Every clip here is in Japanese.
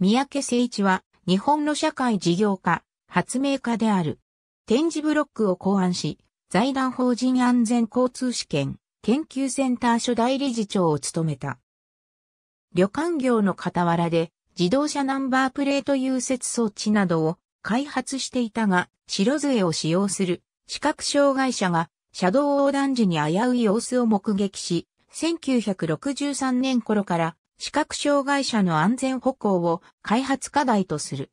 三宅誠一は日本の社会事業家、発明家である。展示ブロックを考案し、財団法人安全交通試験研究センター初代理事長を務めた。旅館業の傍らで自動車ナンバープレート融雪装置などを開発していたが、白杖を使用する視覚障害者が車道横断時に危うい様子を目撃し、1963年頃から視覚障害者の安全歩行を開発課題とする。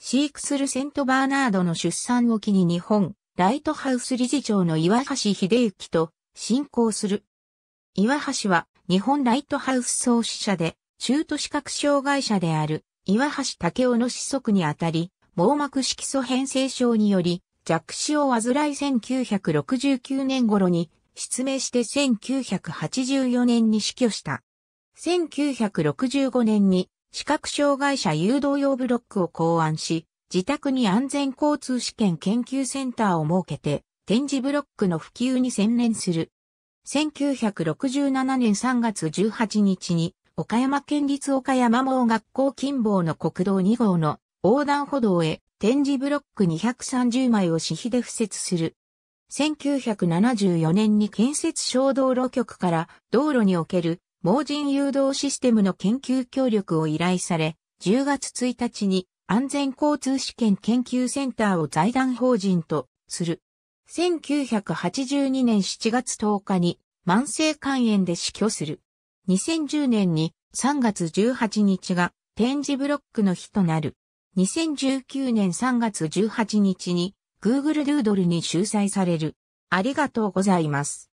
飼育するセントバーナードの出産を機に日本、ライトハウス理事長の岩橋秀幸と進行する。岩橋は日本ライトハウス創始者で、中途視覚障害者である岩橋武雄の子息にあたり、網膜色素変性症により弱視を患い1969年頃に失明して1984年に死去した。1965年に視覚障害者誘導用ブロックを考案し、自宅に安全交通試験研究センターを設けて、展示ブロックの普及に専念する。1967年3月18日に、岡山県立岡山盲学校近傍の国道2号の横断歩道へ展示ブロック230枚を私費で付設する。1974年に建設小道路局から道路における盲人誘導システムの研究協力を依頼され、10月1日に安全交通試験研究センターを財団法人とする。1982年7月10日に慢性肝炎で死去する。2010年に3月18日が展示ブロックの日となる。2019年3月18日に Google Doodle に収載される。ありがとうございます。